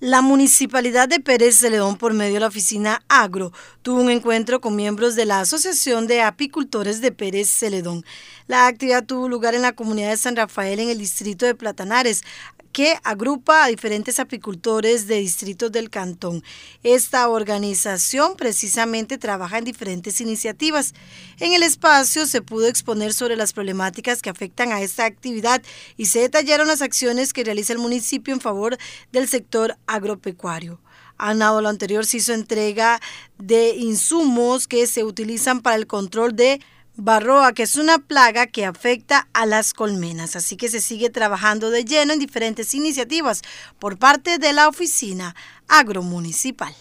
La Municipalidad de Pérez Celedón, por medio de la oficina Agro, tuvo un encuentro con miembros de la Asociación de Apicultores de Pérez Celedón. La actividad tuvo lugar en la comunidad de San Rafael, en el distrito de Platanares, que agrupa a diferentes apicultores de distritos del cantón. Esta organización precisamente trabaja en diferentes iniciativas. En el espacio se pudo exponer sobre las problemáticas que afectan a esta actividad y se detallaron las acciones que realiza el municipio en favor del sector agropecuario. Anado lo anterior se hizo entrega de insumos que se utilizan para el control de Barroa, que es una plaga que afecta a las colmenas. Así que se sigue trabajando de lleno en diferentes iniciativas por parte de la Oficina Agromunicipal.